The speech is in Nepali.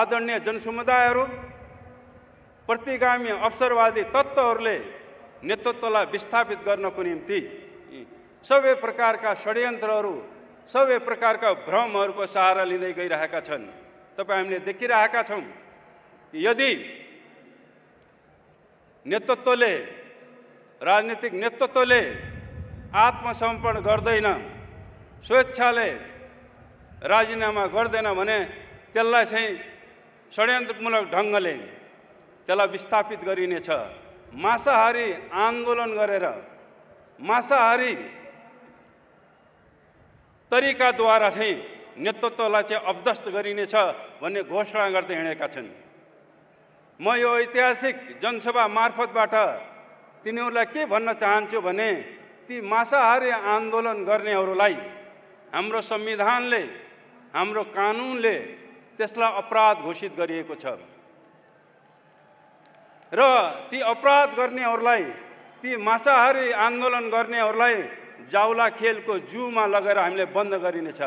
आदरणीय जनसमुदायहरू प्रतिगामी अवसरवादी तत्त्वहरूले नेतृत्वलाई विस्थापित गर्नको निम्ति सबै प्रकारका षड्यन्त्रहरू सबै प्रकारका भ्रमहरूको सहारा लिँदै गइरहेका छन् तपाईँ हामीले देखिरहेका छौँ यदि नेतृत्वले राजनीतिक नेतृत्वले आत्मसमर्पण गर्दैन स्वेच्छाले राजीनामा गर्दैन भने त्यसलाई चाहिँ षड्यन्त्रमूलक ढङ्गले त्यसलाई विस्थापित गरिनेछ मासाहारी आन्दोलन गरेर मासाहारी तरिकाद्वारा चाहिँ नेतृत्वलाई चाहिँ अब्दस्त गरिनेछ भन्ने घोषणा गर्दै हिँडेका छन् म यो ऐतिहासिक जनसभा मार्फतबाट तिनीहरूलाई के भन्न चाहन्छु भने ती मासाहारी आन्दोलन गर्नेहरूलाई हाम्रो संविधानले हाम्रो कानुनले त्यसलाई अपराध घोषित गरिएको छ र ती अपराध गर्नेहरूलाई ती मासाहारी आन्दोलन गर्नेहरूलाई जाउला खेलको जूमा लगेर हामीले बन्द गरिनेछ